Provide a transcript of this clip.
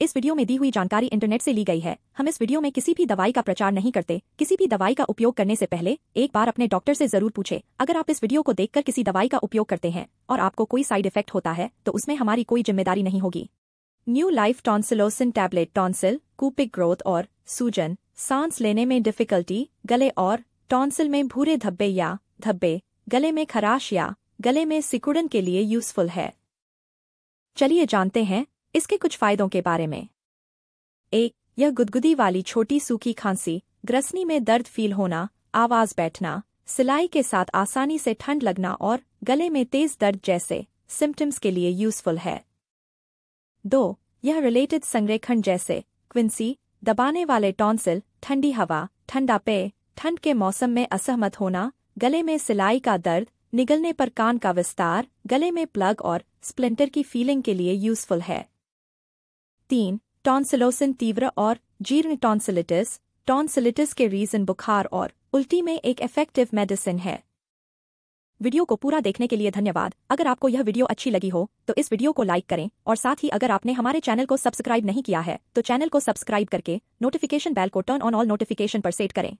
इस वीडियो में दी हुई जानकारी इंटरनेट से ली गई है हम इस वीडियो में किसी भी दवाई का प्रचार नहीं करते किसी भी दवाई का उपयोग करने से पहले एक बार अपने डॉक्टर से जरूर पूछे अगर आप इस वीडियो को देखकर किसी दवाई का उपयोग करते हैं और आपको कोई साइड इफेक्ट होता है तो उसमें हमारी कोई जिम्मेदारी नहीं होगी new life tonsillosin tablet tonsil कूपिक ग्रोथ और सूजन सांस लेने में डिफिकल्टी गले और टॉन्सिल में भूरे धब्बे या धब्बे गले में खराश या गले में सिकुड़न के लिए यूजफुल है चलिए जानते हैं इसके कुछ फायदों के बारे में एक यह गुदगुदी वाली छोटी सूखी खांसी ग्रसनी में दर्द फील होना आवाज बैठना सिलाई के साथ आसानी से ठंड लगना और गले में तेज दर्द जैसे सिम्टम्स के लिए यूजफुल है दो यह रिलेटेड संरेखण जैसे क्विंसी दबाने वाले टॉन्सिल ठंडी हवा ठंडा पेय ठंड के मौसम में असहमत होना गले में सिलाई का दर्द निगलने पर कान का विस्तार गले में प्लग और स्प्लिंटर की फीलिंग के लिए यूजफुल है तीन टॉन्सिलोसिन तीव्र और जीर्ण टॉन्सिलिटिस टॉन्सिलिटिस के रीजन बुखार और उल्टी में एक इफेक्टिव मेडिसिन है वीडियो को पूरा देखने के लिए धन्यवाद अगर आपको यह वीडियो अच्छी लगी हो तो इस वीडियो को लाइक करें और साथ ही अगर आपने हमारे चैनल को सब्सक्राइब नहीं किया है तो चैनल को सब्सक्राइब करके नोटिफिकेशन बेल को टर्न ऑन ऑल नोटिफिकेशन पर सेट करें